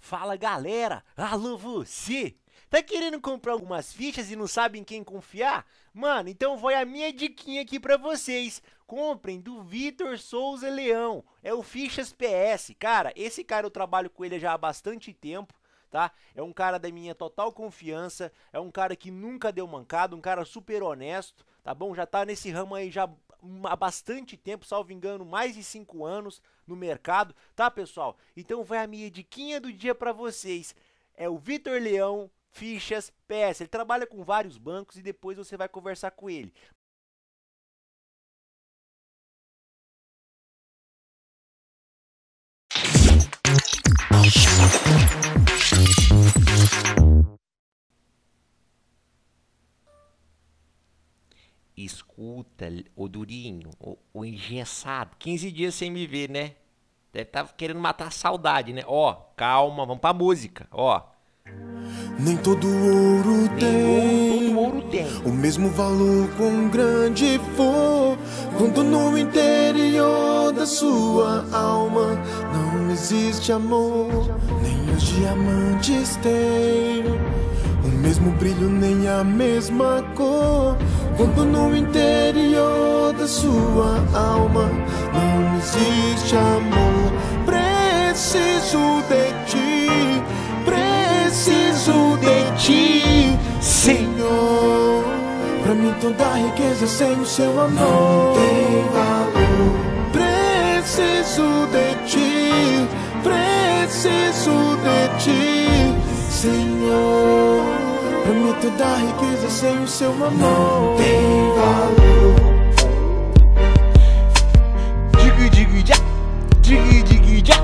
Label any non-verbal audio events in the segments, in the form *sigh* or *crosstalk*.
Fala galera, alô você! Tá querendo comprar algumas fichas e não sabe em quem confiar? Mano, então vai a minha diquinha aqui para vocês. Comprem do Vitor Souza Leão, é o Fichas PS. Cara, esse cara eu trabalho com ele já há bastante tempo tá? É um cara da minha total confiança, é um cara que nunca deu mancado, um cara super honesto, tá bom? Já tá nesse ramo aí já hum, há bastante tempo, salvo engano, mais de 5 anos, no mercado, tá, pessoal? Então vai a minha diquinha do dia para vocês. É o Vitor Leão Fichas PS. Ele trabalha com vários bancos e depois você vai conversar com ele. escuta, o durinho, o, o engessado. 15 dias sem me ver, né? Deve estar tá querendo matar a saudade, né? Ó, calma, vamos pra música, ó. Nem todo ouro tem, tem, todo ouro tem. o mesmo valor com grande for. Quando no interior da sua alma não existe amor, nem os diamantes têm o mesmo brilho, nem a mesma cor quanto no interior da sua alma não existe amor. Preciso de ti, preciso de ti, Senhor. Para mim toda riqueza é sem o seu amor não tem valor. Preciso de ti, preciso de ti, Senhor. Prometo dar riqueza sem o seu mamão Não tem valor Digo, digo, já Digo, digo, já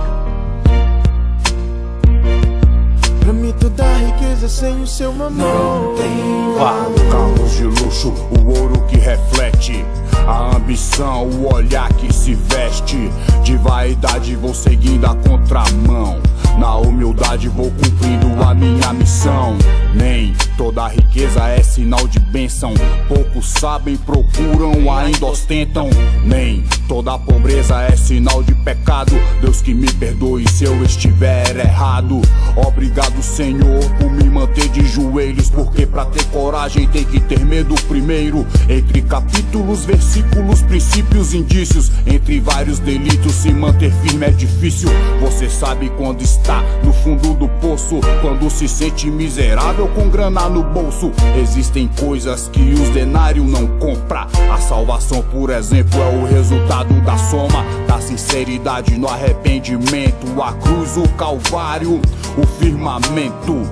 O mito da riqueza sem o seu mamão Não tem valor Carros de luxo, o ouro que reflete a ambição, o olhar que se veste De vaidade vou seguindo a contramão Na humildade vou cumprindo a minha missão Nem toda riqueza é sinal de bênção Poucos sabem, procuram, ainda ostentam Nem toda pobreza é sinal de pecado Deus que me perdoe se eu estiver errado Obrigado Senhor por me manter de joelhos Porque pra ter coragem tem que ter medo primeiro Entre capítulos, versículos versículos, princípios, indícios. Entre vários delitos, se manter firme é difícil. Você sabe quando está no fundo do poço, quando se sente miserável com grana no bolso. Existem coisas que os denário não compra. A salvação, por exemplo, é o resultado da soma da sinceridade no arrependimento. A cruz, o calvário, o firmamento.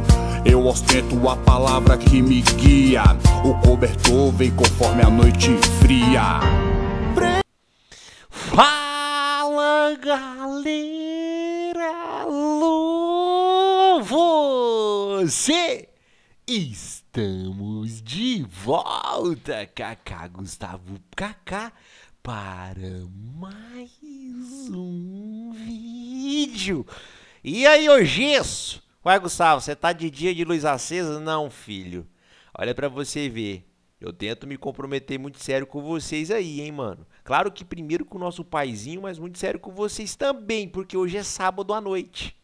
Eu ostento a palavra que me guia. O cobertor vem conforme a noite fria. Fala galera! Alô, você! Estamos de volta, Kaká Gustavo Kaká, para mais um vídeo. E aí, ô Gesso? Ué, Gustavo, você tá de dia de luz acesa? Não, filho. Olha para você ver. Eu tento me comprometer muito sério com vocês aí, hein, mano. Claro que primeiro com o nosso paizinho, mas muito sério com vocês também, porque hoje é sábado à noite.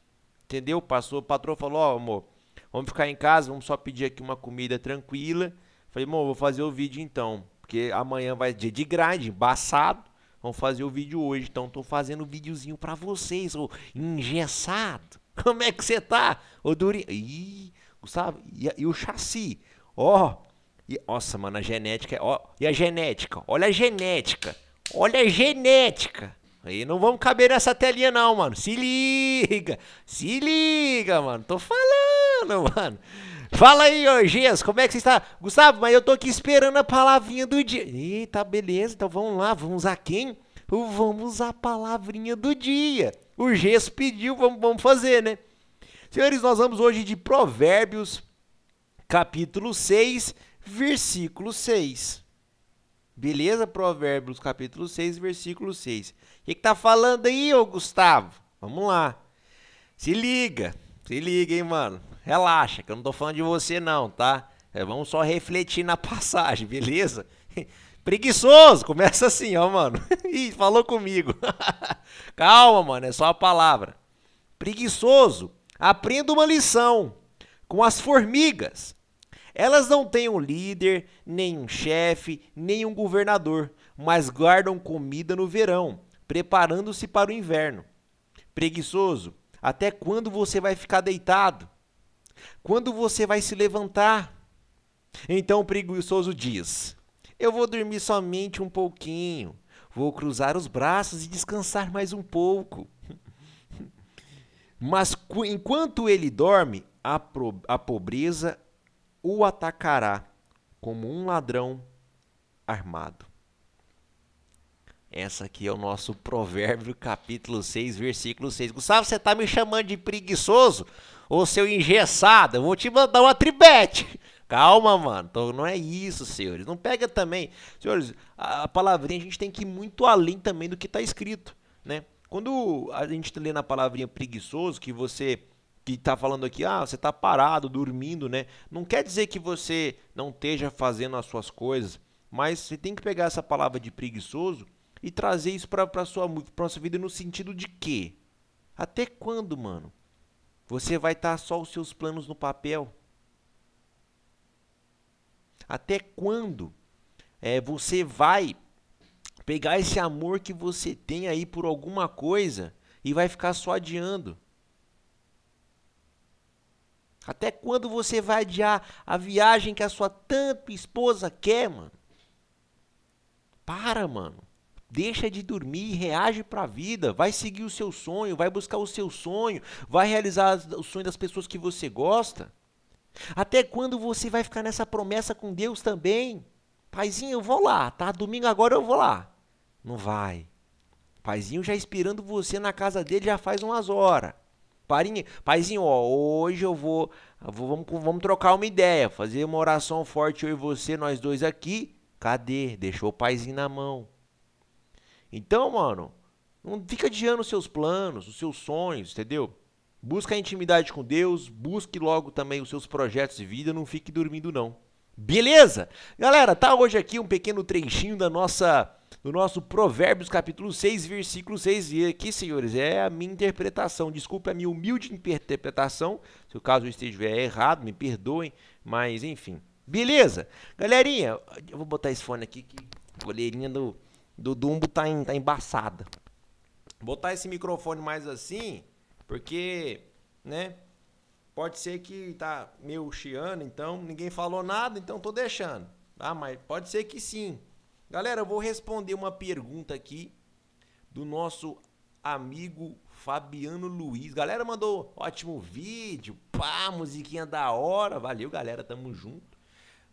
Entendeu? Passou, o patrão falou, ó, oh, amor, vamos ficar em casa, vamos só pedir aqui uma comida tranquila. Falei, amor, vou fazer o vídeo então, porque amanhã vai dia de grade, embaçado. Vamos fazer o vídeo hoje, então tô fazendo o videozinho para vocês, ô, engessado. Como é que você tá? Ô Durinho. Ih, Gustavo, e, e o chassi? Ó. Oh, e, nossa, mano, a genética. É, ó, e a genética? Olha a genética. Olha a genética. Aí não vamos caber nessa telinha, não, mano. Se liga. Se liga, mano. Tô falando, *laughs* mano. Fala aí, Orgias, como é que você está? Gustavo, mas eu tô aqui esperando a palavrinha do dia. Eita, beleza, então vamos lá, vamos a quem? Vamos à palavrinha do dia. O Gesso pediu, vamos, vamos fazer, né? Senhores, nós vamos hoje de Provérbios, capítulo 6, versículo 6. Beleza? Provérbios, capítulo 6, versículo 6. O que, que tá falando aí, ô Gustavo? Vamos lá. Se liga, se liga, hein, mano. Relaxa, que eu não tô falando de você, não, tá? É, vamos só refletir na *laughs* passagem, beleza? Preguiçoso! Começa assim, ó, mano. *laughs* Ih, falou comigo. *laughs* Calma, mano, é só a palavra. Preguiçoso, aprenda uma lição com as formigas. Elas não têm um líder, nem um chefe, nem um governador, mas guardam comida no verão, preparando-se para o inverno. Preguiçoso, até quando você vai ficar deitado? Quando você vai se levantar? Então o preguiçoso diz: eu vou dormir somente um pouquinho. Vou cruzar os braços e descansar mais um pouco. *laughs* Mas enquanto ele dorme, a, a pobreza o atacará como um ladrão armado. Essa aqui é o nosso provérbio, capítulo 6, versículo 6. Gustavo, você está me chamando de preguiçoso ou seu engessado? Eu vou te mandar uma tribete. Calma, mano. Então não é isso, senhores. Não pega também. Senhores, a, a palavrinha a gente tem que ir muito além também do que está escrito, né? Quando a gente lê na palavrinha preguiçoso, que você que está falando aqui, ah, você está parado, dormindo, né? Não quer dizer que você não esteja fazendo as suas coisas, mas você tem que pegar essa palavra de preguiçoso e trazer isso para a sua, pra sua vida no sentido de quê? Até quando, mano? Você vai estar tá só os seus planos no papel? Até quando é, você vai pegar esse amor que você tem aí por alguma coisa e vai ficar só adiando? Até quando você vai adiar a viagem que a sua tanto esposa quer, mano? Para, mano. Deixa de dormir, reage para a vida, vai seguir o seu sonho, vai buscar o seu sonho, vai realizar o sonho das pessoas que você gosta. Até quando você vai ficar nessa promessa com Deus também? Paizinho, eu vou lá, tá? Domingo agora eu vou lá. Não vai. Paizinho já esperando você na casa dele já faz umas horas. Parinha, paizinho, ó, hoje eu vou, vou vamos, vamos trocar uma ideia, fazer uma oração forte eu e você, nós dois aqui. Cadê? Deixou o paizinho na mão. Então, mano, não fica adiando os seus planos, os seus sonhos, entendeu? Busca a intimidade com Deus, busque logo também os seus projetos de vida, não fique dormindo não. Beleza? Galera, tá hoje aqui um pequeno trechinho da nossa do nosso Provérbios capítulo 6, versículo 6. E aqui, senhores, é a minha interpretação. Desculpe a minha humilde interpretação. Se o caso esteja estiver errado, me perdoem, mas enfim. Beleza? Galerinha, eu vou botar esse fone aqui que a goleirinha do, do Dumbo tá, em, tá embaçada. Botar esse microfone mais assim, porque, né? Pode ser que tá meio chiando, então ninguém falou nada, então tô deixando. Tá? Mas pode ser que sim. Galera, eu vou responder uma pergunta aqui do nosso amigo Fabiano Luiz. Galera mandou ótimo vídeo, pá, musiquinha da hora. Valeu, galera, tamo junto.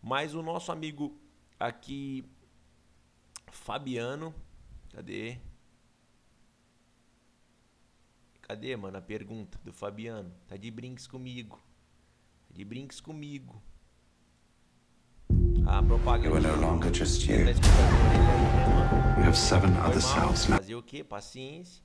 Mas o nosso amigo aqui, Fabiano, cadê? Cadê, mano, a pergunta do Fabiano? Tá de brinques comigo. Tá de brinques comigo. Ah, propaganda. Tá né, Fazer o quê? Paciência.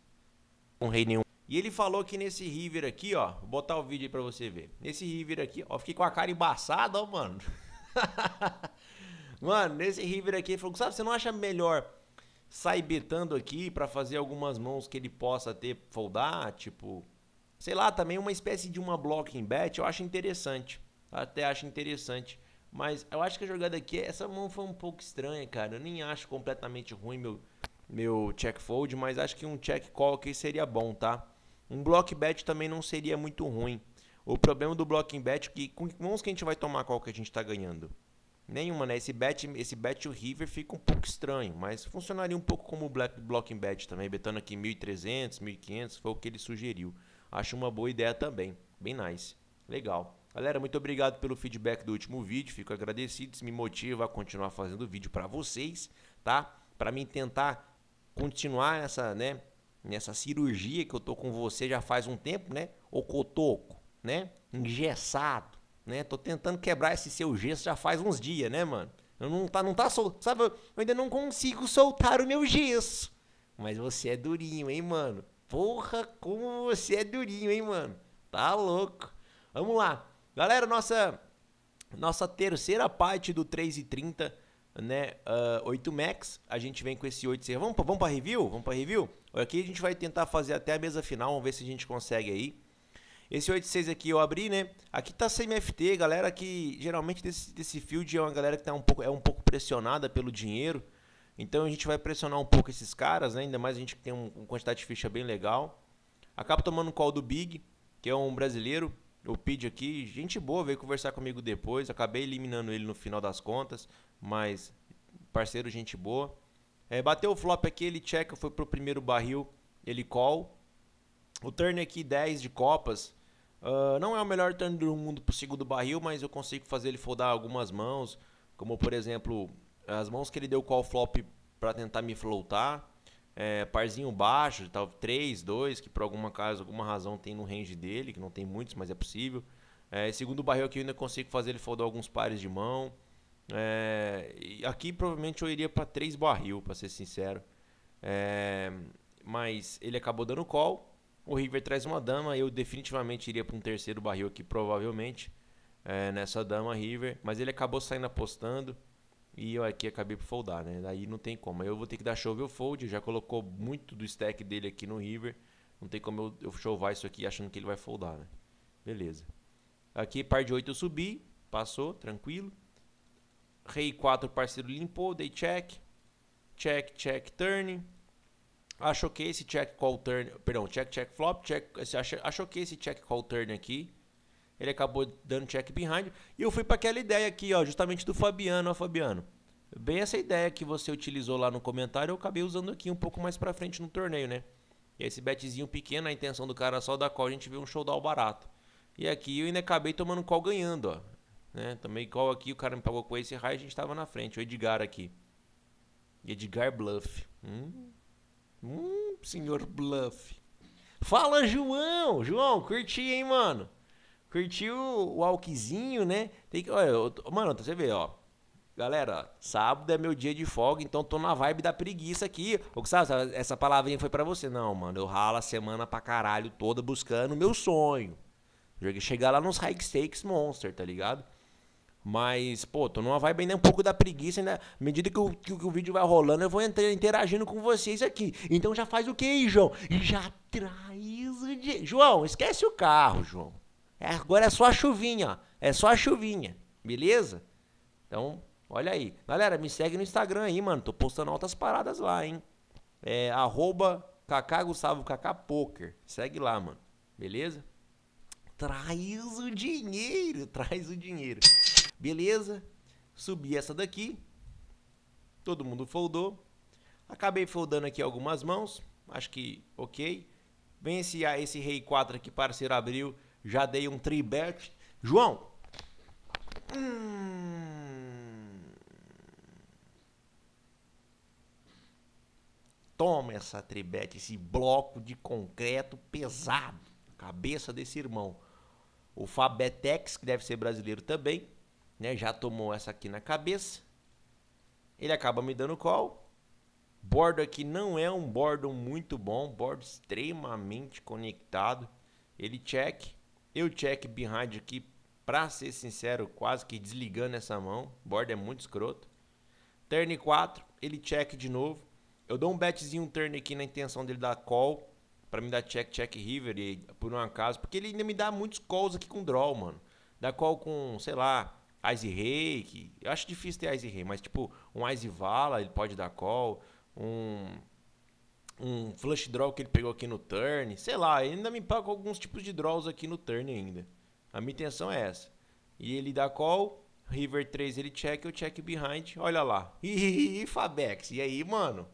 Não rei nenhum. E ele falou que nesse River aqui, ó. Vou botar o vídeo aí pra você ver. Nesse River aqui, ó. Fiquei com a cara embaçada, ó, mano. *laughs* mano, nesse River aqui, ele falou: Sabe, você não acha melhor saibetando aqui para fazer algumas mãos que ele possa ter foldar, tipo, sei lá, também uma espécie de uma blocking bet, eu acho interessante. Até acho interessante, mas eu acho que a jogada aqui, essa mão foi um pouco estranha, cara. Eu nem acho completamente ruim meu meu check fold, mas acho que um check call aqui seria bom, tá? Um block bet também não seria muito ruim. O problema do blocking bet é que com mãos que a gente vai tomar qual que a gente está ganhando. Nenhuma, né? Esse bet, esse bet o River fica um pouco estranho, mas funcionaria um pouco como o black, blocking bet também, betando aqui 1.300, 1.500, foi o que ele sugeriu. Acho uma boa ideia também, bem nice. Legal. Galera, muito obrigado pelo feedback do último vídeo, fico agradecido, isso me motiva a continuar fazendo vídeo para vocês, tá? Para mim tentar continuar essa, né, nessa cirurgia que eu tô com você já faz um tempo, né? O cotoco, né? Engessado né? Tô tentando quebrar esse seu gesso já faz uns dias, né, mano? Eu não tá, não tá solto, sabe? Eu ainda não consigo soltar o meu gesso. Mas você é durinho, hein, mano? Porra, como você é durinho, hein, mano? Tá louco. Vamos lá. Galera, nossa nossa terceira parte do 3 e 30, né, uh, ah, 8 Max, a gente vem com esse 8 Vamos, pra, vamos para review? Vamos para review? Aqui a gente vai tentar fazer até a mesa final, vamos ver se a gente consegue aí. Esse 86 aqui eu abri, né? Aqui tá CMFT, galera que geralmente desse, desse field é uma galera que tá um pouco, é um pouco pressionada pelo dinheiro. Então a gente vai pressionar um pouco esses caras, né? Ainda mais a gente que tem um, uma quantidade de ficha bem legal. Acabo tomando um call do Big, que é um brasileiro. O PID aqui, gente boa, veio conversar comigo depois. Acabei eliminando ele no final das contas, mas parceiro, gente boa. É, bateu o flop aqui, ele checa, foi pro primeiro barril, ele call. O turn aqui 10 de copas, Uh, não é o melhor turn do mundo pro segundo barril, mas eu consigo fazer ele foldar algumas mãos, como por exemplo, as mãos que ele deu call flop para tentar me floatar, é, parzinho baixo, tal, 3, 2, que por alguma causa alguma razão tem no range dele, que não tem muitos, mas é possível. É, segundo barril aqui eu ainda consigo fazer ele foldar alguns pares de mão. É, aqui provavelmente eu iria para 3 barril, para ser sincero. É, mas ele acabou dando call. O River traz uma dama, eu definitivamente iria para um terceiro barril aqui, provavelmente, é, nessa dama River. Mas ele acabou saindo apostando e eu aqui acabei por foldar, né? Daí não tem como. Eu vou ter que dar shove o fold, já colocou muito do stack dele aqui no River. Não tem como eu, eu showvar isso aqui achando que ele vai foldar, né? Beleza. Aqui, par de 8 eu subi, passou, tranquilo. Rei 4, parceiro limpou, dei check. Check, check, turn achou que esse check call turn, perdão, check check flop, check, achou que esse check call turn aqui, ele acabou dando check behind, e eu fui para aquela ideia aqui, ó, justamente do Fabiano, ó, Fabiano. Bem essa ideia que você utilizou lá no comentário, eu acabei usando aqui um pouco mais para frente no torneio, né? Esse betzinho pequeno, a intenção do cara só da call a gente viu um showdown barato. E aqui eu ainda acabei tomando call ganhando, ó. Né? Tomei call aqui, o cara me pagou com esse raio, a gente estava na frente, o Edgar aqui. Edgar Bluff. Hum. Hum, senhor Bluff. Fala, João! João, curti, hein, mano? Curtiu o alquizinho, né? Tem que, olha, eu, mano, você vê, ó. Galera, sábado é meu dia de folga, então tô na vibe da preguiça aqui. que sabe, essa palavrinha foi para você. Não, mano, eu ralo a semana pra caralho toda buscando o meu sonho. Chegar lá nos high stakes monster, tá ligado? Mas, pô, tô numa vibe ainda um pouco da preguiça, ainda. À medida que o, que, que o vídeo vai rolando, eu vou interagindo com vocês aqui. Então já faz o que aí, João? Já traz o. De... João, esquece o carro, João. É, agora é só a chuvinha, ó. É só a chuvinha, beleza? Então, olha aí. Galera, me segue no Instagram aí, mano. Tô postando altas paradas lá, hein? É arroba Kaká Gustavo Kaká Poker. Segue lá, mano. Beleza? Traz o dinheiro, traz o dinheiro. Beleza, subi essa daqui, todo mundo foldou. Acabei foldando aqui algumas mãos, acho que ok. Vence esse rei 4 aqui, parceiro abriu, já dei um tribet. João! Hum... Toma essa tribete, esse bloco de concreto pesado. Cabeça desse irmão. O Fabetex, que deve ser brasileiro também, né, já tomou essa aqui na cabeça. Ele acaba me dando call. Bordo aqui não é um bordo muito bom, bordo extremamente conectado. Ele check, eu check behind aqui, pra ser sincero, quase que desligando essa mão. Bordo é muito escroto. Turn 4, ele check de novo. Eu dou um betzinho um turn aqui na intenção dele dar call para me dar check, check river e por um acaso, porque ele ainda me dá muitos calls aqui com draw, mano. Dá call com, sei lá, Ice Rake. Eu acho difícil ter Ice Rake, mas tipo, um Ice Vala, ele pode dar call. Um. Um flush draw que ele pegou aqui no turn. Sei lá, ele ainda me paga alguns tipos de draws aqui no turn ainda. A minha intenção é essa. E ele dá call, River 3 ele check, eu check behind. Olha lá. E *laughs* Fabex. E aí, mano?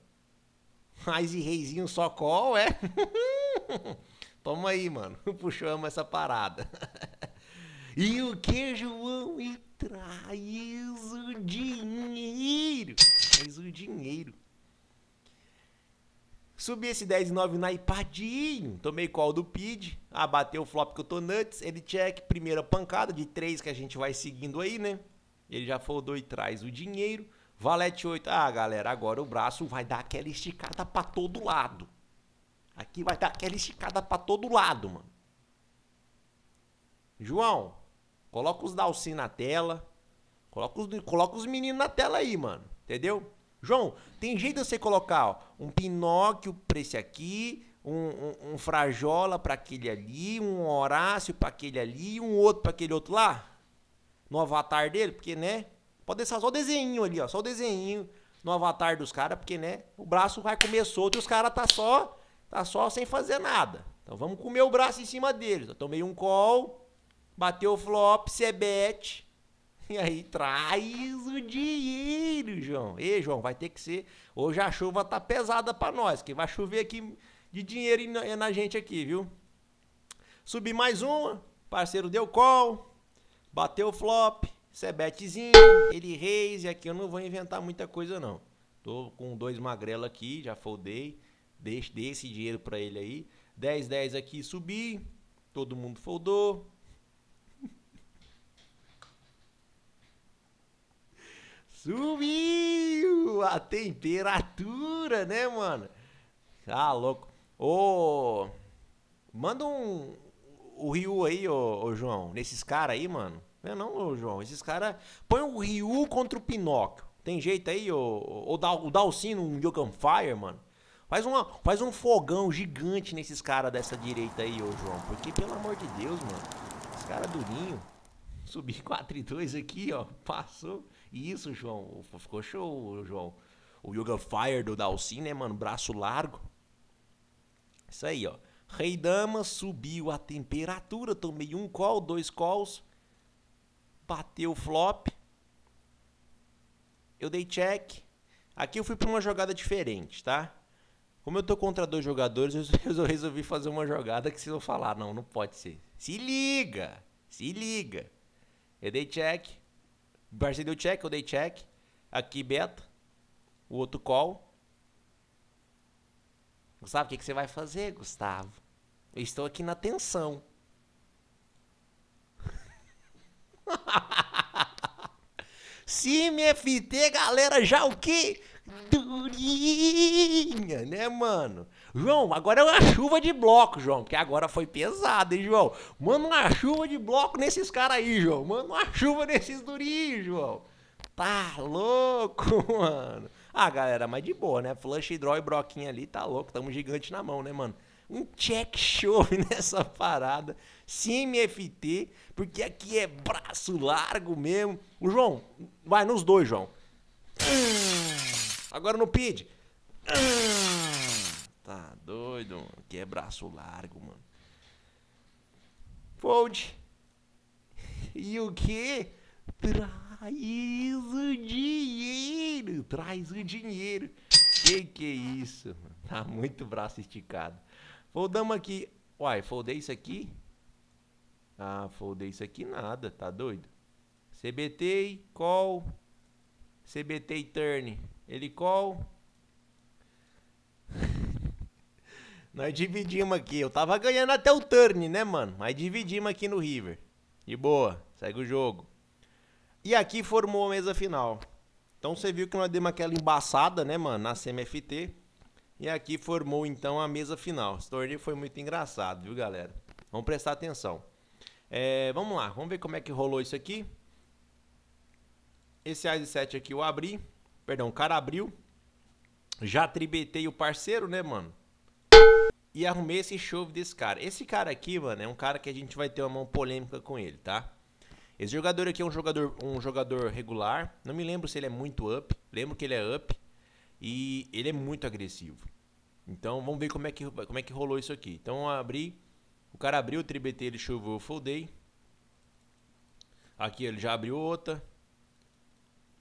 Ice reizinho só call, é? *laughs* Toma aí, mano. *laughs* Puxamos essa parada. E o que João e traz o dinheiro? Traz o dinheiro. Subi esse 10,9 naipadinho. Tomei call do PID. Ah, bateu o flop que eu tô nuts. Ele check, primeira pancada de 3 que a gente vai seguindo aí, né? Ele já foldou e traz o dinheiro. Valete 8. Ah, galera, agora o braço vai dar aquela esticada para todo lado. Aqui vai dar aquela esticada para todo lado, mano. João, Coloca os dalcin na tela. Coloca os, coloca os meninos na tela aí, mano. Entendeu? João, tem jeito de você colocar ó, um Pinóquio pra esse aqui, um, um, um Frajola pra aquele ali, um Horácio pra aquele ali, um outro pra aquele outro lá? No avatar dele, porque, né? Pode deixar só o desenho ali, ó. Só o desenho no avatar dos caras, porque, né? O braço vai comer solto e os caras tá só, tá só sem fazer nada. Então vamos comer o braço em cima deles. Eu tomei um call. Bateu o flop, Cebete. bet. E aí traz o dinheiro, João. Ei, João, vai ter que ser. Hoje a chuva tá pesada para nós, que vai chover aqui de dinheiro na, gente aqui, viu? Subi mais uma, parceiro deu call, bateu o flop, Cebetezinho, ele raise e aqui eu não vou inventar muita coisa não. Tô com dois magrelo aqui, já foldei, Deixe esse dinheiro para ele aí. 10, 10 aqui, subi, todo mundo foldou, Subiu a temperatura, né, mano? Tá louco. Ô, manda um. O Ryu aí, ô, ô João. Nesses caras aí, mano. Não, é não, ô, João. Esses caras. Põe o Ryu contra o Pinóquio. Tem jeito aí, ô. Ou dá, o Dalcino, um Yogan Fire, mano. Faz, uma, faz um fogão gigante nesses caras dessa direita aí, ô João. Porque, pelo amor de Deus, mano. Esse cara é durinho. Subi 4 e 2 aqui, ó. Passou. E isso, João. Ficou show, João. O Yoga Fire do Dalcin, né, mano? Braço largo. Isso aí, ó. Rei Dama subiu a temperatura. Tomei um call, dois calls. Bateu o flop. Eu dei check. Aqui eu fui para uma jogada diferente, tá? Como eu tô contra dois jogadores, *laughs* eu resolvi fazer uma jogada que vocês vão falar, não, não pode ser. Se liga! Se liga! Eu dei check. Barcei deu check, eu dei check. Aqui beta. O outro call. Gustavo, o que, que você vai fazer, Gustavo? Eu estou aqui na tensão. CMFT, *laughs* galera, já o quê? Durinha, né, mano? João, agora é uma chuva de bloco, João, porque agora foi pesado, hein, João? Manda uma chuva de bloco nesses caras aí, João. Manda uma chuva nesses durinhos, João. Tá louco, *laughs* mano. Ah, galera, mas de boa, né? Flush, draw e broquinha ali, tá louco. Tamo gigante na mão, né, mano? um check show *laughs* nessa parada, CMFT, porque aqui é braço largo mesmo. O João, vai nos dois, João. Agora no PID doido, mano. Que é braço largo, mano. Fold. E o que? Traz o dinheiro. Traz o dinheiro. Que que é isso? Tá muito braço esticado. Foldamos aqui. Uai, foldei isso aqui? Ah, foldei isso aqui nada, tá doido? CBT, call. CBT turn. Ele call. Nós dividimos aqui. Eu tava ganhando até o turn, né, mano? Mas dividimos aqui no River. De boa. Segue o jogo. E aqui formou a mesa final. Então você viu que nós demos aquela embaçada, né, mano? Na CMFT. E aqui formou, então, a mesa final. Esse torneio foi muito engraçado, viu, galera? Vamos prestar atenção. É, vamos lá. Vamos ver como é que rolou isso aqui. Esse as 7 aqui eu abri. Perdão, o cara abriu. Já tribetei o parceiro, né, mano? e arrumei esse chove desse cara. Esse cara aqui, mano, é um cara que a gente vai ter uma mão polêmica com ele, tá? Esse jogador aqui é um jogador, um jogador regular. Não me lembro se ele é muito up. Lembro que ele é up. E ele é muito agressivo. Então vamos ver como é que, como é que rolou isso aqui. Então eu abri. O cara abriu o TriBT, ele choveu, eu foldei. Aqui ele já abriu outra.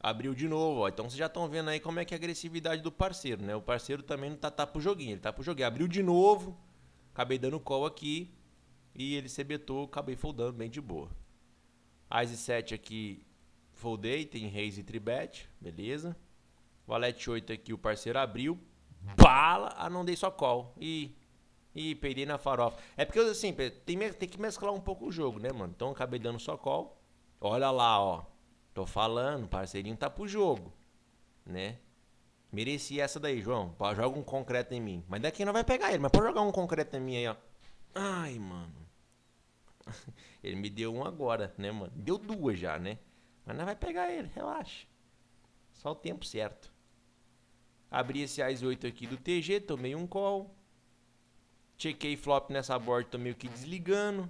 Abriu de novo, ó. Então vocês já estão vendo aí como é que é a agressividade do parceiro, né? O parceiro também não tá, tá pro joguinho, ele tá pro joguinho. Abriu de novo, acabei dando call aqui e ele se betou acabei foldando bem de boa. As 7 aqui, foldei, tem reis e tribet, beleza. Valete 8 aqui, o parceiro abriu, bala, ah, não dei só call. E e peidei na farofa. É porque, assim, tem, tem que mesclar um pouco o jogo, né, mano? Então, acabei dando só call. Olha lá, ó. Tô falando, parceirinho tá pro jogo, né? Mereci essa daí, João. Joga um concreto em mim. Mas daqui não vai pegar ele, mas pode jogar um concreto em mim aí, ó. Ai, mano. *laughs* Ele me deu um agora, né, mano? Deu duas já, né? Mas não vai pegar ele, relaxa. Só o tempo certo. Abri esse AIS 8 aqui do TG, tomei um call. Chequei flop nessa board, tô meio que desligando.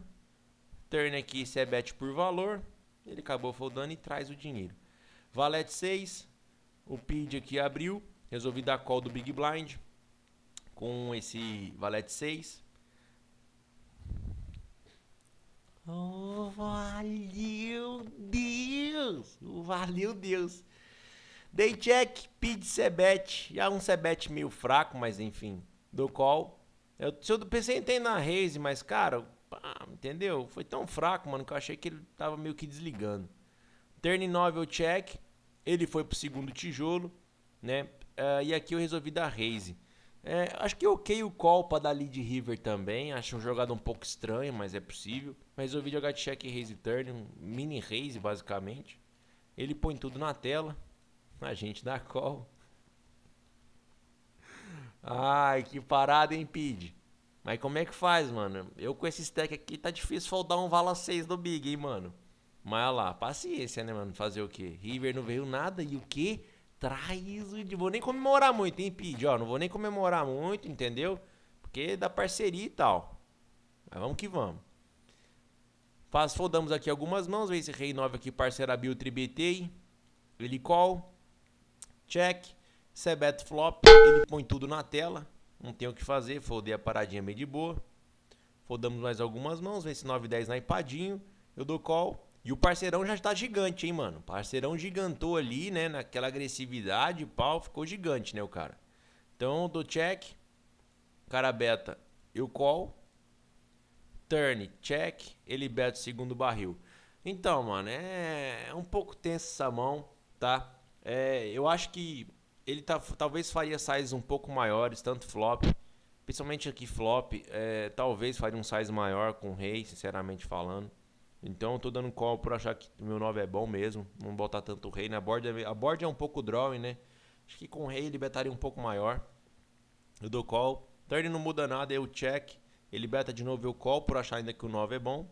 Turn aqui, se é bet por valor. Ele acabou foldando e traz o dinheiro. Valete 6. O PID aqui abriu. Resolvi dar call do Big Blind. Com esse valete 6. Oh, valeu Deus! Oh, valeu Deus! Dei check, PID Sebet. Já um Sebet meio fraco, mas enfim. Do call. Eu, eu pensei em ter na Raze, mas cara, Pá, entendeu? Foi tão fraco, mano, que eu achei que ele tava meio que desligando. Turn 9 eu check. Ele foi pro segundo tijolo, né? Uh, e aqui eu resolvi dar raise. É, acho que eu ok o call pra dar lead river também. Acho um jogado um pouco estranho, mas é possível. Mas resolvi jogar de check raise turn, um mini raise basicamente. Ele põe tudo na tela. A gente dá call. *laughs* Ai, que parada, hein, Pid? Mas como é que faz, mano? Eu com esse stack aqui tá difícil foldar um vala 6 do Big, hein, mano? Mas olha lá, paciência, né, mano? Fazer o quê? River não veio nada e o quê? Traz o... Vou nem comemorar muito, hein, Pid? Ó, não vou nem comemorar muito, entendeu? Porque é dá parceria e tal. Mas vamos que vamos. Faz, foldamos aqui algumas mãos. Vem esse rei 9 aqui, parceira Bill tributei. Ele call. Check. Sebet flop. Ele põe tudo na tela. Não tem o que fazer, foldei a paradinha meio de boa. Fodamos mais algumas mãos, vê se 9 10 na empadinho. Eu dou call. E o parceirão já está gigante, hein, mano? O parceirão gigantou ali, né? Naquela agressividade, pau, ficou gigante, né, o cara? Então, eu dou check. Cara beta, eu call. Turn, check. Ele beta o segundo barril. Então, mano, é, é um pouco tenso essa mão, tá? É, eu acho que ele tá, talvez faria size um pouco maiores, tanto flop. Principalmente aqui flop, é, talvez faria um size maior com rei, sinceramente falando. Então eu tô dando call por achar que o meu 9 é bom mesmo. Não botar tanto rei na né? board é, A board é um pouco drawing, né? Acho que com rei ele betaria um pouco maior. Eu dou call. Turn então, não muda nada, eu check. Ele beta de novo eu call por achar ainda que o 9 é bom.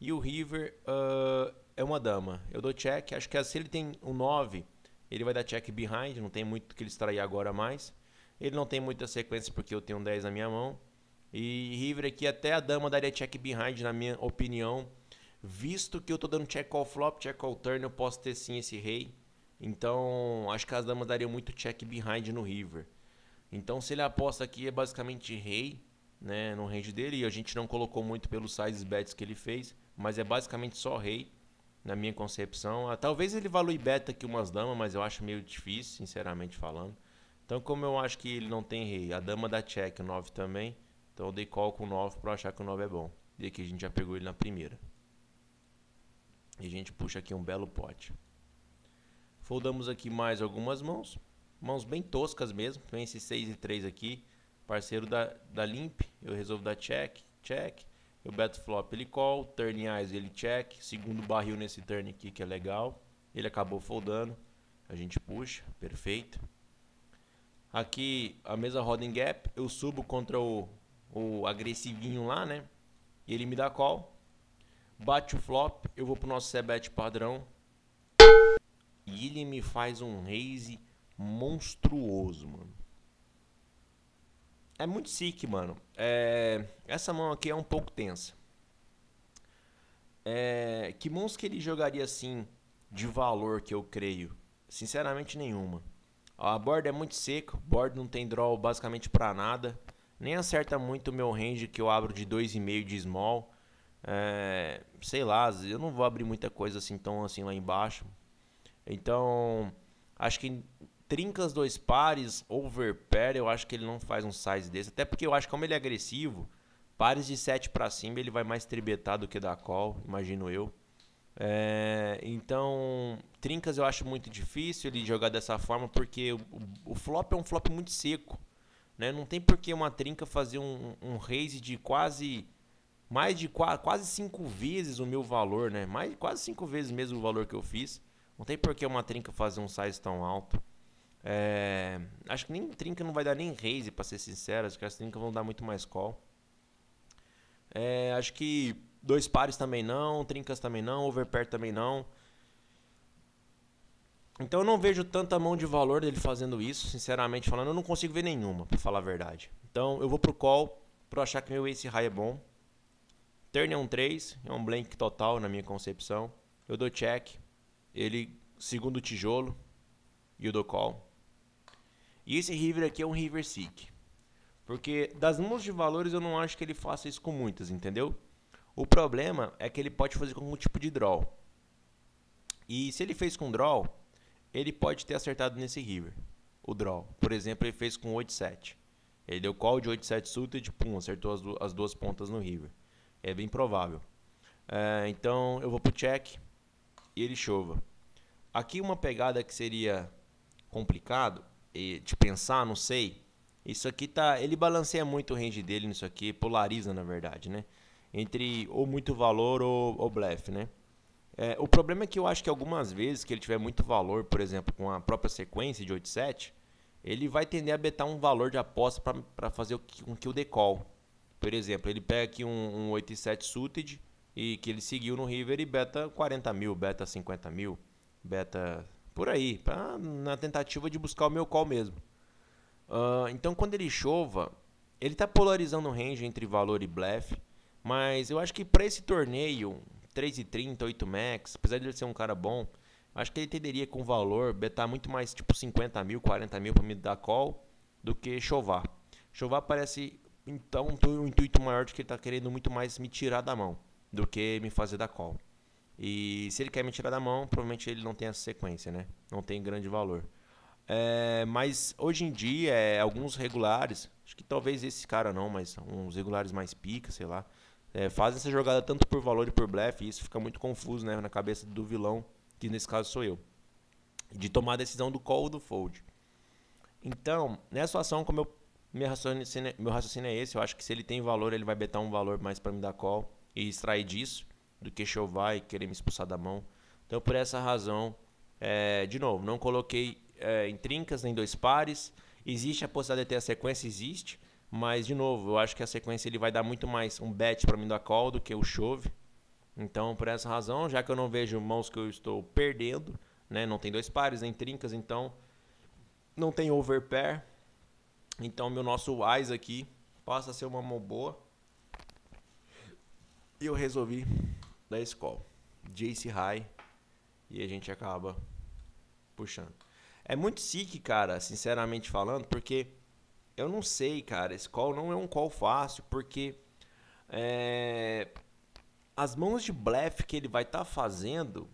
E o river uh, é uma dama. Eu dou check. Acho que se ele tem o um 9 ele vai dar check behind, não tem muito que ele extrair agora mais. Ele não tem muita sequência porque eu tenho 10 na minha mão. E River aqui até a dama daria check behind, na minha opinião. Visto que eu tô dando check all flop, check all turn, eu posso ter sim esse rei. Então, acho que as damas dariam muito check behind no River. Então, se ele aposta aqui, é basicamente rei, né, no range dele. E a gente não colocou muito pelos size bets que ele fez, mas é basicamente só rei na minha concepção. Ah, talvez ele value beta aqui umas damas, mas eu acho meio difícil, sinceramente falando. Então, como eu acho que ele não tem rei, a dama dá check, o 9 também. Então eu dei call com o 9 para achar que o 9 é bom. E aqui a gente já pegou ele na primeira. E a gente puxa aqui um belo pote. Foldamos aqui mais algumas mãos. Mãos bem toscas mesmo. Vem esse 6 e 3 aqui. Parceiro da, da limp. Eu resolvo dar check, check. Eu bet flop, ele call. Turn eyes, ele check. Segundo barril nesse turn aqui, que é legal. Ele acabou foldando. A gente puxa, perfeito. Aqui, a mesa roda em gap. Eu subo contra o, o agressivinho lá, né? E ele me dá call. Bate o flop, eu vou pro nosso bet padrão. E ele me faz um raise monstruoso, mano. É muito sick, mano. É, essa mão aqui é um pouco tensa. É, que mãos que ele jogaria assim de valor que eu creio? Sinceramente nenhuma. A borda é muito seca, board não tem draw basicamente para nada. Nem acerta muito o meu range que eu abro de 2,5 de small. É, sei lá, eu não vou abrir muita coisa assim tão assim lá embaixo. Então, acho que Trincas dois pares, overpair, eu acho que ele não faz um size desse. Até porque eu acho que como ele é agressivo, pares de 7 para cima ele vai mais tribetar do que da call, imagino eu. É, então, Trincas eu acho muito difícil ele jogar dessa forma, porque o, o flop é um flop muito seco. Né? Não tem por que uma trinca fazer um, um raise de quase mais de quase cinco vezes o meu valor, né? Mais quase cinco vezes mesmo o valor que eu fiz. Não tem por que uma trinca fazer um size tão alto. É, acho que nem Trinca não vai dar nem raise, pra ser sincero. Acho que as Trinca vão dar muito mais call. É, acho que dois pares também não, Trincas também não, Overpair também não. Então eu não vejo tanta mão de valor dele fazendo isso, sinceramente falando. Eu não consigo ver nenhuma, pra falar a verdade. Então eu vou pro call, pra achar que meu Ace High é bom. Turn é um 3, é um blank total na minha concepção. Eu dou check, ele segundo tijolo e eu dou call. E esse river aqui é um river seek. Porque das mãos de valores eu não acho que ele faça isso com muitas, entendeu? O problema é que ele pode fazer com algum tipo de draw. E se ele fez com draw, ele pode ter acertado nesse river. O draw. Por exemplo, ele fez com 8-7. Ele deu call de 8-7 suited, pum, acertou as, du as, duas pontas no river. É bem provável. É, então eu vou pro check e ele chova. Aqui uma pegada que seria complicado de pensar, não sei. Isso aqui tá. Ele balanceia muito o range dele nisso aqui, polariza na verdade, né? Entre ou muito valor ou, ou blefe, né? É, o problema é que eu acho que algumas vezes que ele tiver muito valor, por exemplo, com a própria sequência de 8-7, ele vai tender a betar um valor de aposta para fazer com que o decol. Por exemplo, ele pega aqui um, um 8-7 suited e que ele seguiu no River e beta 40 mil, beta 50 mil, beta por aí, pra, na tentativa de buscar o meu call mesmo. Uh, então, quando ele chova, ele está polarizando o range entre valor e blefe, mas eu acho que para esse torneio, 3,30, 8 max, apesar de ele ser um cara bom, acho que ele tenderia com valor betar muito mais tipo 50 mil, 40 mil para me dar call do que chovar. Chovar parece então um intuito maior de que ele está querendo muito mais me tirar da mão do que me fazer dar call. E se ele quer me tirar da mão, provavelmente ele não tem essa sequência, né? Não tem grande valor. É, mas hoje em dia, é, alguns regulares, acho que talvez esse cara não, mas uns regulares mais pica, sei lá, é, fazem essa jogada tanto por valor e por blefe, e isso fica muito confuso né, na cabeça do vilão, que nesse caso sou eu, de tomar a decisão do call ou do fold. Então, nessa ação, como eu, meu, raciocínio, meu raciocínio é esse, eu acho que se ele tem valor, ele vai betar um valor mais para me dar call e extrair disso do que e querer me expulsar da mão. Então, por essa razão, é, de novo, não coloquei é, em trincas nem dois pares. Existe a possibilidade de ter a sequência? Existe. Mas, de novo, eu acho que a sequência ele vai dar muito mais um bet para mim do call do que o chove. Então, por essa razão, já que eu não vejo mãos que eu estou perdendo, né? não tem dois pares, nem trincas, então não tem overpair. Então, meu nosso wise aqui passa a ser uma mão boa. E eu resolvi da escola, JC High, e a gente acaba puxando. É muito sick, cara, sinceramente falando, porque eu não sei, cara, esse call não é um call fácil, porque é, as mãos de blefe que ele vai estar tá fazendo,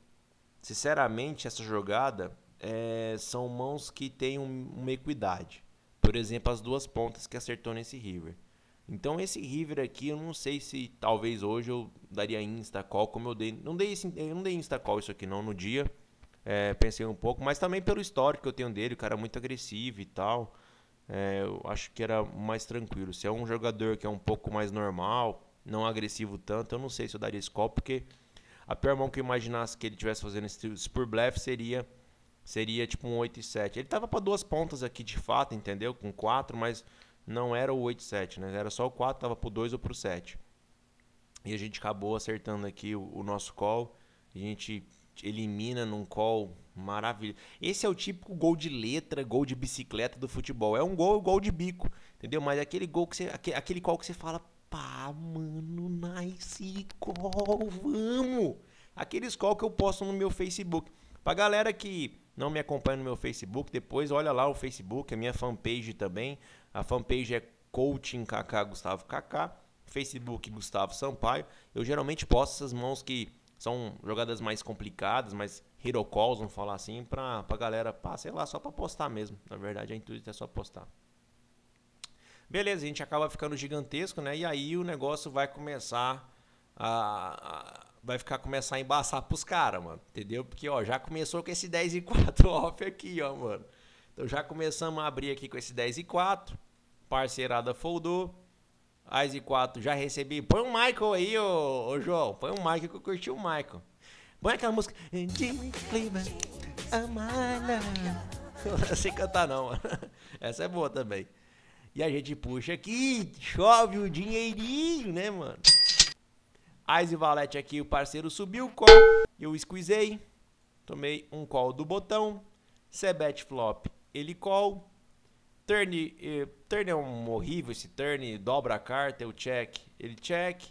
sinceramente, essa jogada é, são mãos que têm um, uma equidade. Por exemplo, as duas pontas que acertou nesse River. Então esse River aqui, eu não sei se talvez hoje eu daria insta call como eu dei. Não dei, eu não dei instacall isso aqui não no dia. É, pensei um pouco, mas também pelo histórico que eu tenho dele, o cara é muito agressivo e tal. É, eu acho que era mais tranquilo. Se é um jogador que é um pouco mais normal, não agressivo tanto, eu não sei se eu daria esse call, porque a pior mão que eu imaginasse que ele tivesse fazendo esse por blefe seria seria tipo um 8 e 7. Ele tava para duas pontas aqui de fato, entendeu? Com quatro, mas não era o 8-7, né? Era só o 4, tava pro 2 ou pro 7. E a gente acabou acertando aqui o, o nosso call. A gente elimina num call maravilhoso. Esse é o típico gol de letra, gol de bicicleta do futebol. É um gol, gol de bico, entendeu? Mas é aquele gol que você, aquele, aquele call que você fala, pá, mano, nice call, vamos. Aqueles call que eu posto no meu Facebook. Pra galera que não me acompanha no meu Facebook, depois olha lá o Facebook, a minha fanpage também. A fanpage é Coaching Kaká Gustavo Kaká, Facebook Gustavo Sampaio. Eu geralmente posto essas mãos que são jogadas mais complicadas, mais hero calls, vamos falar assim, pra, pra galera, pá, sei lá, só pra postar mesmo. Na verdade, a intuito é só postar. Beleza, a gente acaba ficando gigantesco, né? E aí o negócio vai começar a, a vai ficar começar a embaçar pros caras, mano. Entendeu? Porque, ó, já começou com esse 10 e 4 off aqui, ó, mano. Então já começamos a abrir aqui com esse 10 e 4. Parceirada foldou. As e 4 já recebi. Põe um Michael aí, ô, ô João. Põe um Michael que eu curti o Michael. Põe aquela música. Jimmy Cleaver, Amada. Não sei cantar não, mano. Essa é boa também. E a gente puxa aqui, chove o dinheirinho, né, mano? Ice Valete aqui, o parceiro subiu o call, eu squeezei, tomei um call do botão, Sebet Flop ele Turn, eh, turn é um horrível esse turn, dobra a carta, eu check, ele check.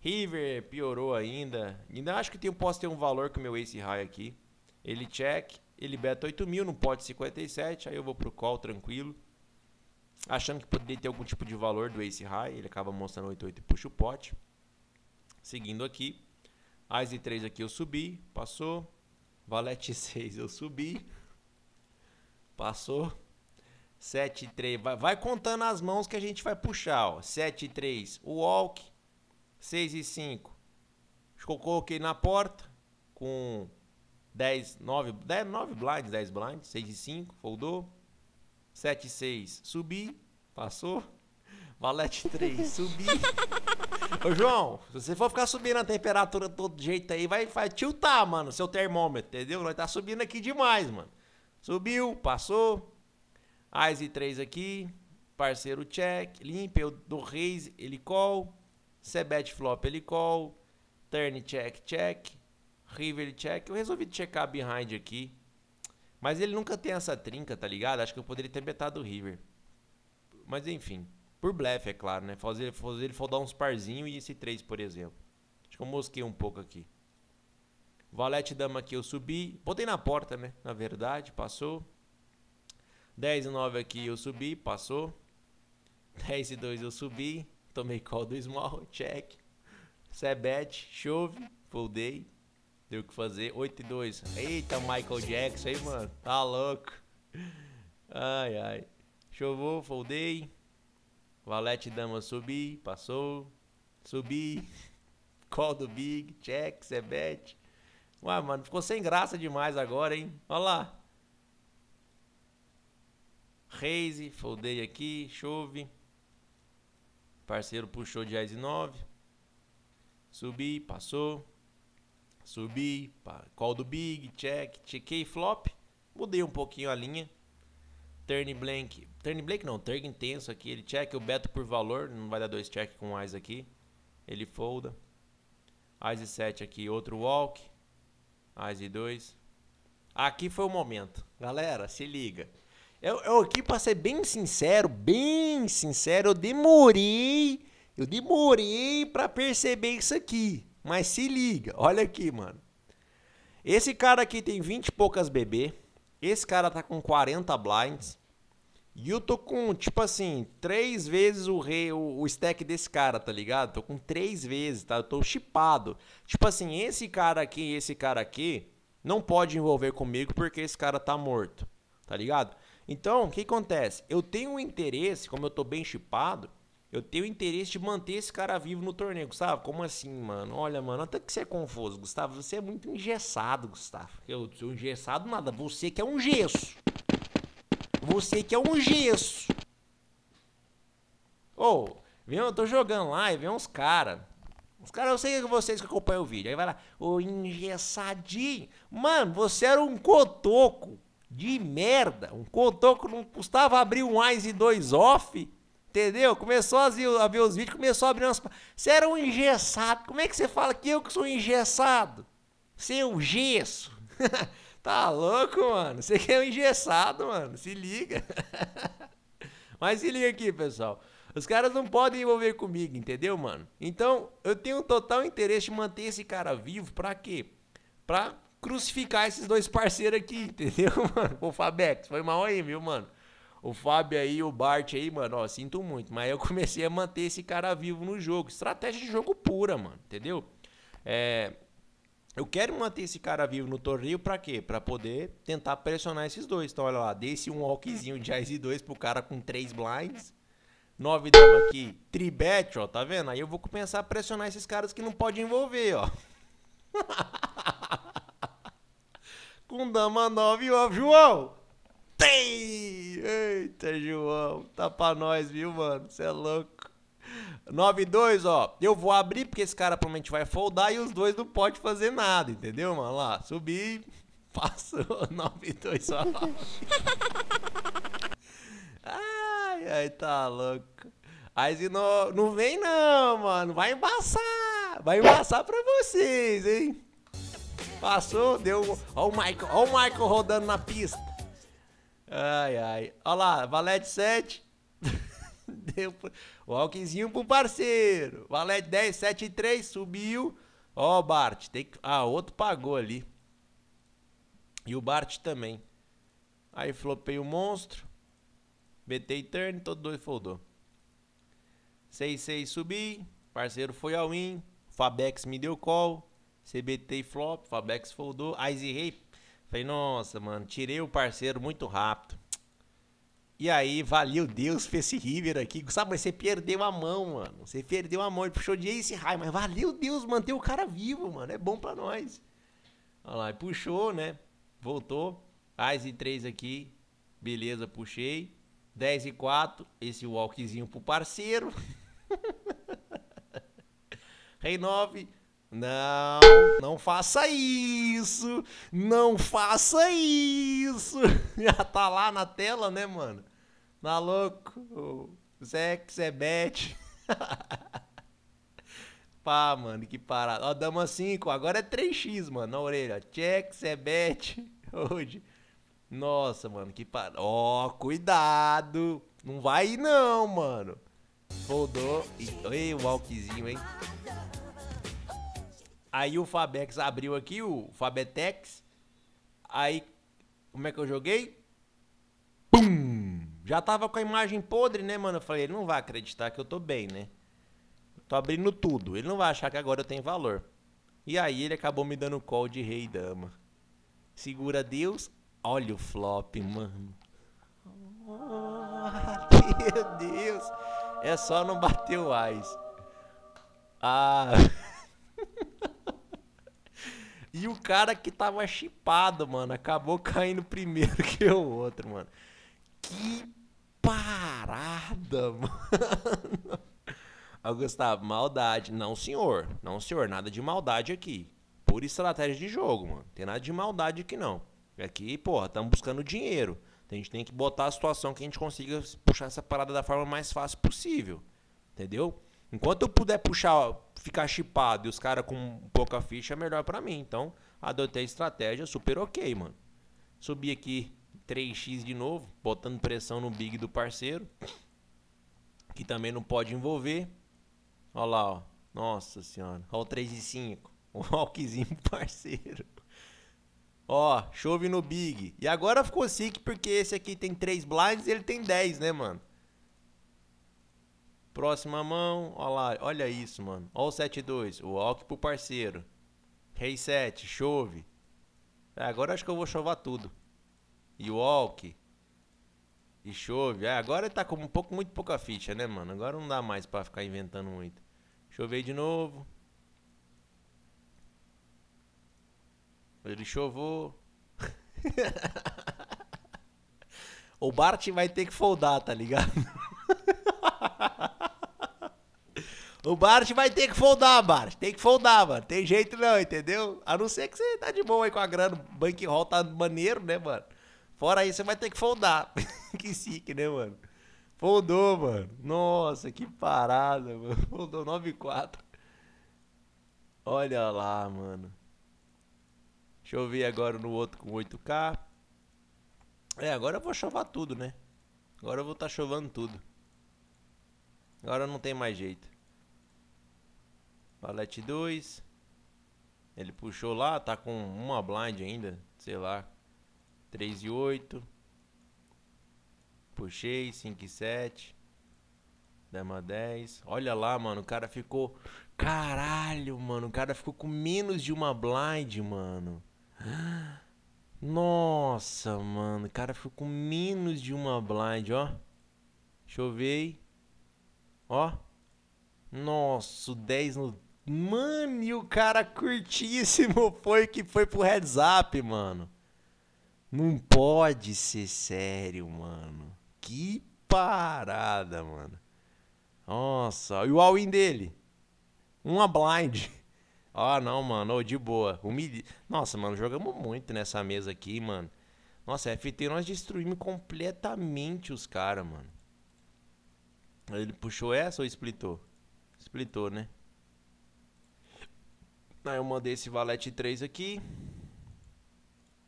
River piorou ainda. Ainda acho que tem, posso ter um valor com o meu ace high aqui. Ele check, ele beta 8000 mil, não pode 57, aí eu vou pro call tranquilo. Achando que poderia ter algum tipo de valor do ace high, ele acaba mostrando 88 e puxa o pote. Seguindo aqui, as 3 aqui eu subi, passou. Valete 6 *laughs* eu subi. Passou. 7 3. Vai, vai contando as mãos que a gente vai puxar. Ó. 7 3, o walk. 6 e 5, coloquei na porta. Com 10, 9, 10, 9 blinds, 10 blinds. 6 e 5, foldou. 7 6, subi. Passou. Valete 3, *laughs* subi. Ô, João, se você for ficar subindo a temperatura todo jeito aí, vai, vai tiltar, mano, seu termômetro, entendeu? Nós tá subindo aqui demais, mano. Subiu, passou. Eyes e 3 aqui. Parceiro check. Limp, eu do raise, ele call. Sebet flop, ele call. Turn check, check. River check. Eu resolvi checar behind aqui. Mas ele nunca tem essa trinca, tá ligado? Acho que eu poderia ter betado o River. Mas enfim. Por blefe, é claro, né? Fazer, fazer ele foldar uns parzinhos e esse 3, por exemplo. Acho que eu mosquei um pouco aqui. Valete dama aqui eu subi. Botei na porta, né? Na verdade, passou. 10 e 9 aqui eu subi, passou. 10 e 2 eu subi. Tomei call do small, *laughs* check. Sebet, é chove, foldei. Deu o que fazer. 8 e 2. Eita, Michael Jackson, aí, mano. Tá louco. Ai, ai. Chovou, foldei. Valete dama subi, passou. Subi. *laughs* Call do big, check, Sebet. Ué, mano, ficou sem graça demais agora, hein? Olha lá. Raise, foldei aqui, chove. Parceiro puxou de reais 9. nove. Subi, passou. Subi, call do big, check, chequei flop. Mudei um pouquinho a linha. Turn blank. Turn blank não, turn intenso aqui. Ele check, eu beto por valor. Não vai dar dois check com eyes aqui. Ele folda. Eyes 7 aqui, outro walk. Mais de dois. Aqui foi o momento. Galera, se liga. Eu, eu aqui, pra ser bem sincero, bem sincero, eu demorei. Eu demorei para perceber isso aqui. Mas se liga, olha aqui, mano. Esse cara aqui tem 20 e poucas bebê. Esse cara tá com 40 blinds. E eu tô com, tipo assim, três vezes o rei, o, o stack desse cara, tá ligado? Tô com três vezes, tá? Eu tô chipado. Tipo assim, esse cara aqui e esse cara aqui não pode envolver comigo porque esse cara tá morto, tá ligado? Então, o que acontece? Eu tenho um interesse, como eu tô bem chipado, eu tenho interesse de manter esse cara vivo no torneio, Gustavo. Como assim, mano? Olha, mano, até que você é confuso, Gustavo. Você é muito engessado, Gustavo. Eu sou engessado nada. Você que é um gesso você que é um gesso. Ou, oh, eu tô jogando lá e vem uns caras. Os caras, eu sei que vocês que acompanham o vídeo. Aí vai lá, ô oh, engessadinho. Mano, você era um cotoco de merda. Um cotoco não custava abrir um eyes e dois off. Entendeu? Começou a ver os vídeos, começou a abrir umas. Você era um engessado. Como é que você fala que eu que sou engessado? Seu é gesso. *laughs* Tá louco, mano? Você quer é um engessado, mano. Se liga. *laughs* Mas se liga aqui, pessoal. Os caras não podem envolver comigo, entendeu, mano? Então, eu tenho total interesse em manter esse cara vivo. Pra quê? Pra crucificar esses dois parceiros aqui, *laughs* entendeu, mano? O Fabex, foi mal aí, viu, mano? O Fábio aí, o Bart aí, mano, ó, sinto muito. Mas eu *laughs* comecei a manter esse cara vivo no jogo. Estratégia de jogo pura, mano, entendeu? É, eu quero manter esse cara vivo no torneio para quê? Para poder tentar pressionar esses dois. Então, olha lá, desse um walkzinho de Ice 2 pro cara com três blinds. 9 dama aqui, tribet, ó, tá vendo? Aí eu vou começar a pressionar esses caras que não pode envolver, ó. *laughs* com dama 9, ó, João. Tem! Eita, João, tá pra nós, viu, mano? Você é louco. 9 2, ó. Eu vou abrir porque esse cara provavelmente vai foldar e os dois não podem fazer nada, entendeu, mano? Lá, subi, *laughs* passou. 9 2 só. ai, ai, tá louco. Aí se não, não vem não, mano. Vai embaçar. Vai embaçar pra vocês, hein? Passou, deu. Ó o Michael, ó o Michael rodando na pista. Ai, ai. Ó lá, valete 7. *laughs* deu o Alckzinho pro parceiro. Valete 10, 7 e 3, subiu. Ó, o Bart, tem que... Ah, outro pagou ali. E o Bart também. Aí flopei o monstro. BT turn, todo dois foldou. 6, 6 subi. Parceiro foi ao win. Fabex me deu call. CBT flop, Fabex foldou. Ice Rei. Falei, nossa, mano, tirei o parceiro muito rápido. E aí, valeu Deus, fez esse River aqui. Sabe, mas você perdeu a mão, mano. Você perdeu a mão. Ele puxou de Ace High, mas valeu Deus, manter o cara vivo, mano. É bom pra nós. Olha lá, puxou, né? Voltou. As e 3 aqui. Beleza, puxei. 10 e 4. Esse walkzinho pro parceiro. *laughs* Rei 9. Não, não faça isso! Não faça isso! *laughs* Já tá lá na tela, né, mano? Maluco, Zé, Zebete. *laughs* Pá, mano, que parada. Ó, dama 5, agora é 3x, mano, na orelha. Check, Zebete, hoje. *laughs* Nossa, mano, que parada. Ó, oh, cuidado. Não vai ir não, mano. Foldou. Ei, o walkzinho, hein. Aí o Fabex abriu aqui, o Fabetex. Aí, como é que eu joguei? Pum! Já tava com a imagem podre, né, mano? Eu falei, ele não vai acreditar que eu tô bem, né? Tô abrindo tudo. Ele não vai achar que agora eu tenho valor. E aí ele acabou me dando call de rei e dama. Segura Deus, olha o flop, mano. Oh, meu Deus. É só não bater o eyes. Ah. *laughs* e o cara que tava chipado, mano, acabou caindo primeiro *laughs* que o outro, mano. Que parada, *laughs* mano. Aí Gustavo, maldade. Não, senhor. Não, senhor. Nada de maldade aqui. Pura estratégia de jogo, mano. Tem nada de maldade aqui, não. Aqui, é porra, estamos buscando dinheiro. Então, a gente tem que botar a situação que a gente consiga puxar essa parada da forma mais fácil possível. Entendeu? Enquanto eu puder puxar, ficar chipado e os caras com pouca ficha, é melhor para mim. Então, adotei a estratégia, super ok, mano. Subi aqui 3x de novo, botando pressão no big do parceiro, que também não pode envolver. Olha lá, ó. Nossa senhora. Olha o 3 e 5. O walkzinho parceiro. Ó, chove no big. E agora ficou sick porque esse aqui tem 3 blinds e ele tem 10, né, mano? Próxima mão, olha lá, olha isso, mano. Olha o 7-2, o walk pro parceiro. Rei 7, chove. É, agora acho que eu vou chovar tudo e walk. E chove. Ah, agora tá com um pouco, muito pouca ficha, né, mano? Agora não dá mais pra ficar inventando muito. Chovei de novo. Ele chovou. *laughs* o Bart vai ter que foldar, tá ligado? *laughs* o Bart vai ter que foldar, Bart. Tem que foldar, mano. Tem jeito não, entendeu? A não ser que você tá de boa aí com a grana. O bankroll tá maneiro, né, mano? Fora isso, você vai ter que foldar. *laughs* que sick, né, mano? Foldou, mano. Nossa, que parada, mano. Foldou 9,4. Olha lá, mano. Deixa eu ver agora no outro com 8K. É, agora eu vou chovar tudo, né? Agora eu vou estar tá chovando tudo. Agora não tem mais jeito. Palete 2. Ele puxou lá, tá com uma blind ainda. Sei lá 3 e 8. Puxei, 5 e 7. Dama 10. Olha lá, mano. O cara ficou. Caralho, mano. O cara ficou com menos de uma blind, mano. Nossa, mano. O cara ficou com menos de uma blind, ó. Chovei. Ó. Nossa, 10 no. Mano, e o cara curtíssimo foi que foi pro heads up, mano. Não pode ser sério, mano. Que parada, mano. Nossa, e o all-in dele? Uma blind. *laughs* Ah, não, mano, oh, de boa. Humilha... Nossa, mano, jogamos muito nessa mesa aqui, mano. Nossa, FT, nós destruímos completamente os caras, mano. Ele puxou essa ou splitou? Splitou, né? Aí eu mandei esse valete 3 aqui.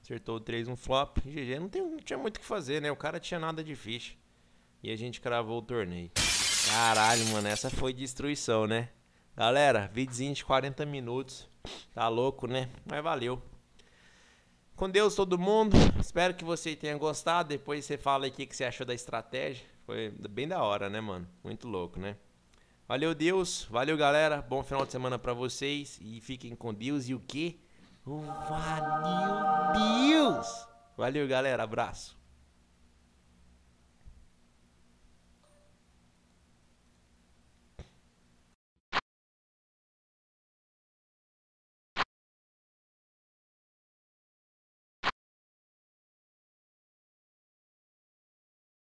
Acertou o 3 um flop. GG, não, tem, não tinha muito o que fazer, né? O cara tinha nada de ficha. E a gente cravou o torneio. Caralho, mano, essa foi destruição, né? Galera, videozinho de 40 minutos. Tá louco, né? Mas valeu. Com Deus todo mundo. Espero que você tenha gostado. Depois você fala aqui o que você achou da estratégia. Foi bem da hora, né, mano? Muito louco, né? Valeu, Deus. Valeu, galera. Bom final de semana para vocês e fiquem com Deus e o quê Valeu, Deus! Valeu, galera. Abraço.